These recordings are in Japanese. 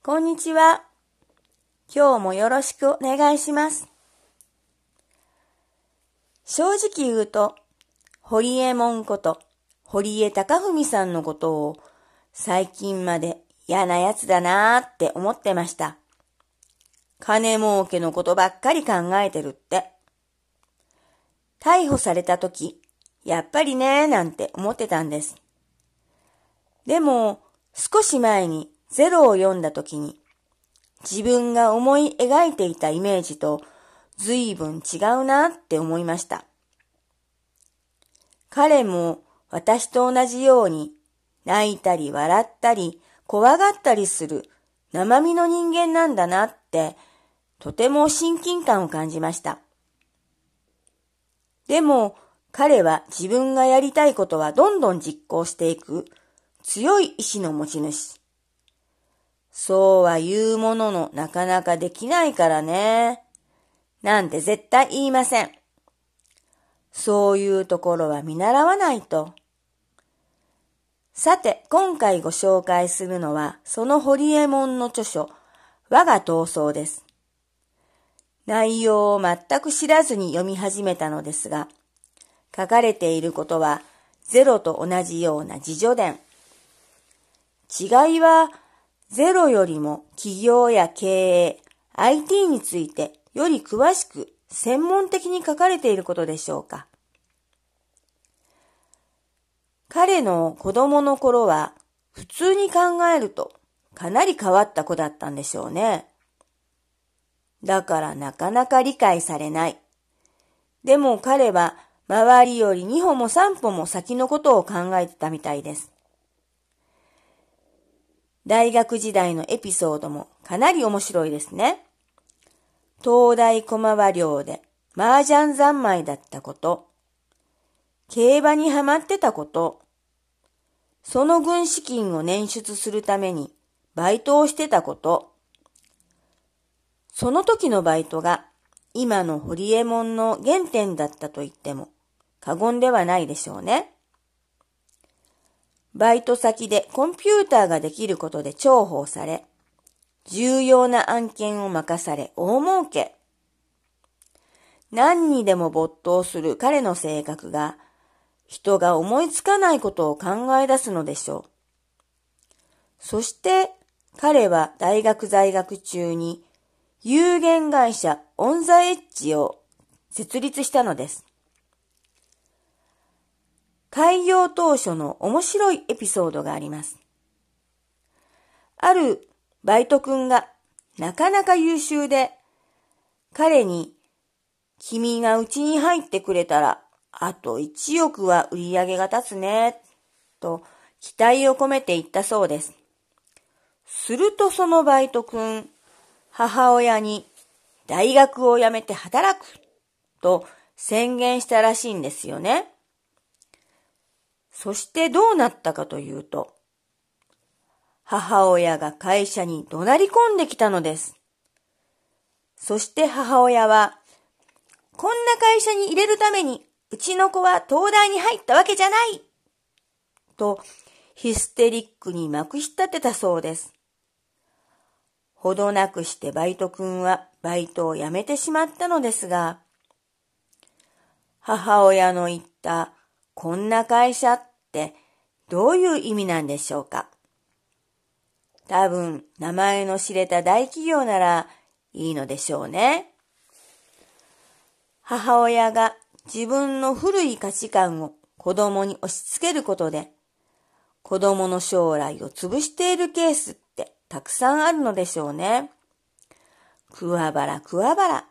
こんにちは。今日もよろしくお願いします。正直言うと、堀江門こと、堀江貴文さんのことを、最近まで嫌な奴だなーって思ってました。金儲けのことばっかり考えてるって。逮捕された時、やっぱりねーなんて思ってたんです。でも、少し前にゼロを読んだ時に、自分が思い描いていたイメージと随分違うなって思いました。彼も私と同じように泣いたり笑ったり怖がったりする生身の人間なんだなってとても親近感を感じました。でも彼は自分がやりたいことはどんどん実行していく強い意志の持ち主。そうは言うもののなかなかできないからね。なんて絶対言いません。そういうところは見習わないと。さて、今回ご紹介するのは、そのホリエモンの著書、我が闘争です。内容を全く知らずに読み始めたのですが、書かれていることは、ゼロと同じような自叙伝。違いは、ゼロよりも企業や経営、IT についてより詳しく専門的に書かれていることでしょうか。彼の子供の頃は普通に考えるとかなり変わった子だったんでしょうね。だからなかなか理解されない。でも彼は周りより2歩も3歩も先のことを考えてたみたいです。大学時代のエピソードもかなり面白いですね。東大駒場寮で麻雀三昧だったこと、競馬にハマってたこと、その軍資金を捻出するためにバイトをしてたこと、その時のバイトが今のホリエモンの原点だったと言っても過言ではないでしょうね。バイト先でコンピューターができることで重宝され、重要な案件を任され大儲け。何にでも没頭する彼の性格が、人が思いつかないことを考え出すのでしょう。そして彼は大学在学中に有限会社オンザエッジを設立したのです。開業当初の面白いエピソードがあります。あるバイト君がなかなか優秀で、彼に君がうちに入ってくれたら、あと1億は売り上げが立つね、と期待を込めて言ったそうです。するとそのバイト君、母親に大学を辞めて働くと宣言したらしいんですよね。そしてどうなったかというと、母親が会社に怒鳴り込んできたのです。そして母親は、こんな会社に入れるために、うちの子は東大に入ったわけじゃないと、ヒステリックにまくし立てたそうです。ほどなくしてバイト君はバイトを辞めてしまったのですが、母親の言った、こんな会社っってどういう意味なんでしょうか多分、名前の知れた大企業ならいいのでしょうね。母親が自分の古い価値観を子供に押し付けることで、子供の将来を潰しているケースってたくさんあるのでしょうね。くわばらくわばら。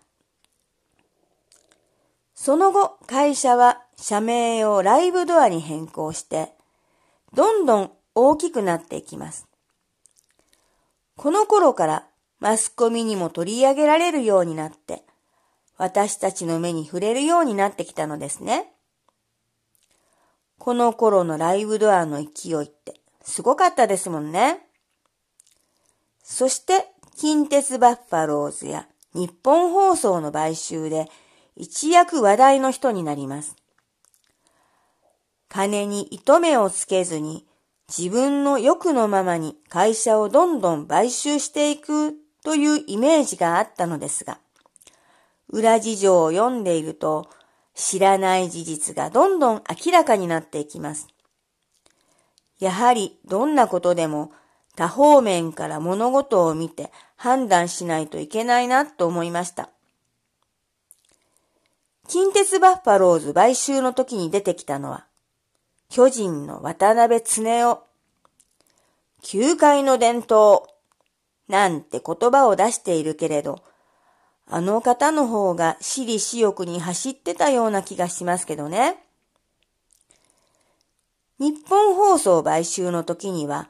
その後、会社は社名をライブドアに変更して、どんどん大きくなっていきます。この頃からマスコミにも取り上げられるようになって、私たちの目に触れるようになってきたのですね。この頃のライブドアの勢いってすごかったですもんね。そして、近鉄バッファローズや日本放送の買収で一躍話題の人になります。金に糸目をつけずに自分の欲のままに会社をどんどん買収していくというイメージがあったのですが、裏事情を読んでいると知らない事実がどんどん明らかになっていきます。やはりどんなことでも多方面から物事を見て判断しないといけないなと思いました。近鉄バッファローズ買収の時に出てきたのは、巨人の渡辺恒夫。球界の伝統、なんて言葉を出しているけれど、あの方の方が私利私欲に走ってたような気がしますけどね。日本放送買収の時には、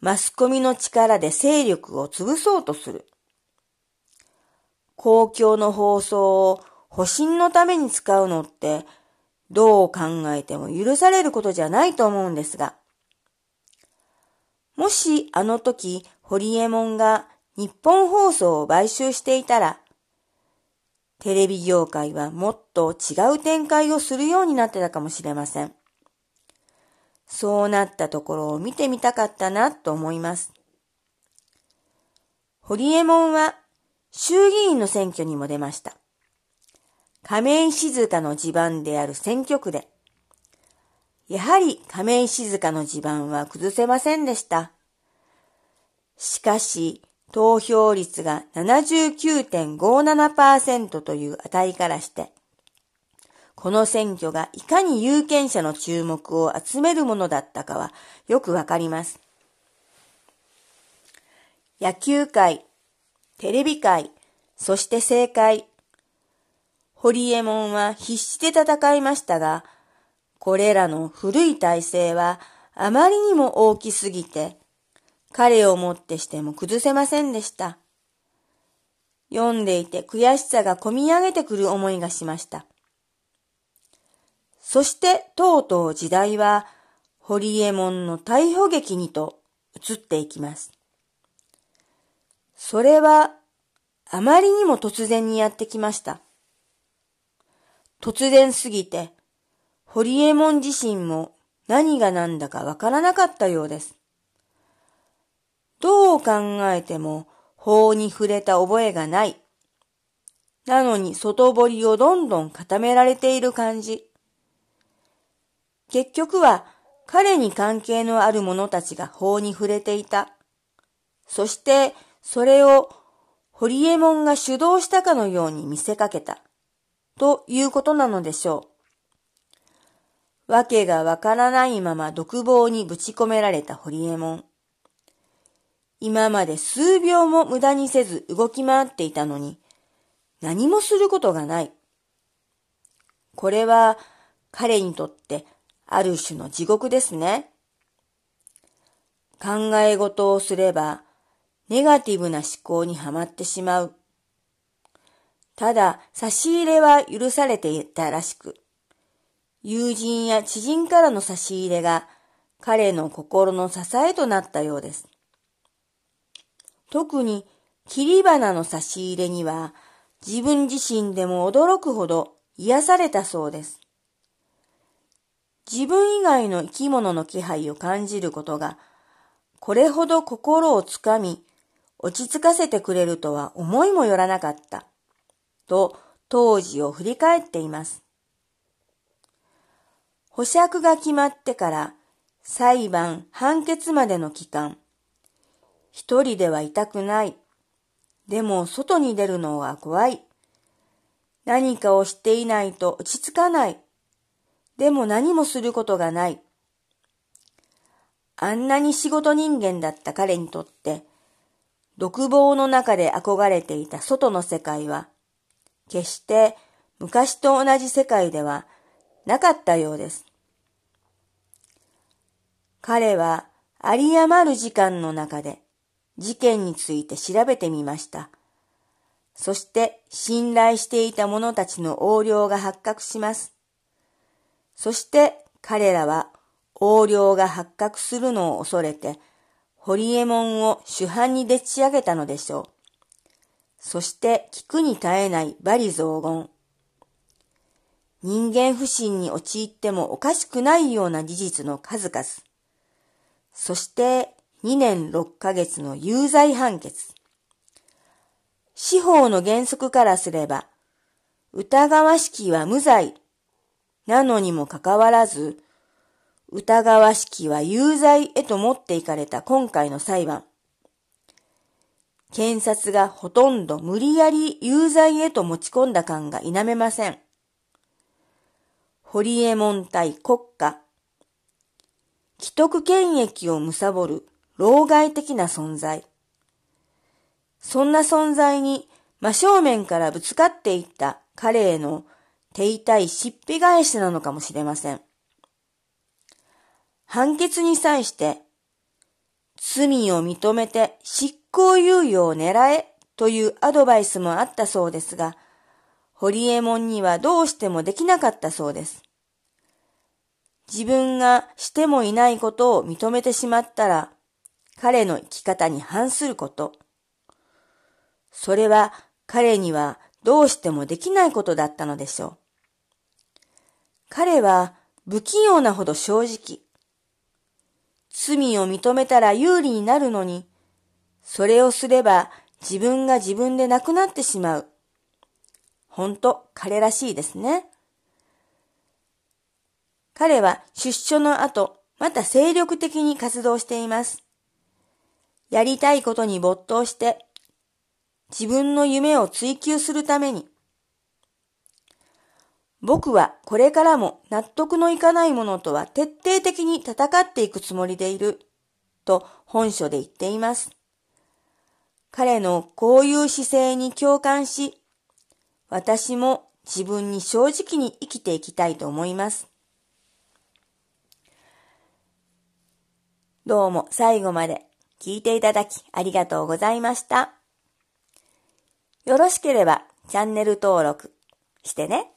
マスコミの力で勢力を潰そうとする。公共の放送を保身のために使うのって、どう考えても許されることじゃないと思うんですが。もしあの時、ホリエモンが日本放送を買収していたら、テレビ業界はもっと違う展開をするようになってたかもしれません。そうなったところを見てみたかったなと思います。ホリエモンは衆議院の選挙にも出ました。仮面静香の地盤である選挙区で、やはり仮面静香の地盤は崩せませんでした。しかし、投票率が79.57%という値からして、この選挙がいかに有権者の注目を集めるものだったかはよくわかります。野球界、テレビ界、そして政界、ホリエモンは必死で戦いましたが、これらの古い体制はあまりにも大きすぎて、彼をもってしても崩せませんでした。読んでいて悔しさがこみ上げてくる思いがしました。そしてとうとう時代は、ホリエモンの逮捕劇にと移っていきます。それは、あまりにも突然にやってきました。突然すぎて、堀エモ門自身も何が何だかわからなかったようです。どう考えても法に触れた覚えがない。なのに外堀をどんどん固められている感じ。結局は彼に関係のある者たちが法に触れていた。そしてそれを堀エモ門が主導したかのように見せかけた。ということなのでしょう。わけがわからないまま独房にぶち込められたホリエモン。今まで数秒も無駄にせず動き回っていたのに、何もすることがない。これは彼にとってある種の地獄ですね。考え事をすれば、ネガティブな思考にはまってしまう。ただ、差し入れは許されていたらしく、友人や知人からの差し入れが彼の心の支えとなったようです。特に切り花の差し入れには自分自身でも驚くほど癒されたそうです。自分以外の生き物の気配を感じることがこれほど心をつかみ落ち着かせてくれるとは思いもよらなかった。と当時を振り返っています。保釈が決まってから裁判、判決までの期間、一人ではいたくない。でも外に出るのは怖い。何かをしていないと落ち着かない。でも何もすることがない。あんなに仕事人間だった彼にとって、独房の中で憧れていた外の世界は、決して昔と同じ世界ではなかったようです。彼は有り余る時間の中で事件について調べてみました。そして信頼していた者たちの横領が発覚します。そして彼らは横領が発覚するのを恐れて、ホリエモンを主犯にでち上げたのでしょう。そして聞くに耐えない罵詈雑言。人間不信に陥ってもおかしくないような事実の数々。そして2年6ヶ月の有罪判決。司法の原則からすれば、疑わしきは無罪。なのにもかかわらず、疑わしきは有罪へと持っていかれた今回の裁判。検察がほとんど無理やり有罪へと持ち込んだ感が否めません。ホリエモン対国家。既得権益を貪る老害的な存在。そんな存在に真正面からぶつかっていった彼への手痛いしっぺ返しなのかもしれません。判決に際して罪を認めて執行猶予を狙えというアドバイスもあったそうですが、ホリエモンにはどうしてもできなかったそうです。自分がしてもいないことを認めてしまったら、彼の生き方に反すること。それは彼にはどうしてもできないことだったのでしょう。彼は不器用なほど正直。罪を認めたら有利になるのに、それをすれば自分が自分でなくなってしまう。ほんと彼らしいですね。彼は出所の後、また精力的に活動しています。やりたいことに没頭して、自分の夢を追求するために、僕はこれからも納得のいかないものとは徹底的に戦っていくつもりでいる、と本書で言っています。彼のこういう姿勢に共感し、私も自分に正直に生きていきたいと思います。どうも最後まで聞いていただきありがとうございました。よろしければチャンネル登録してね。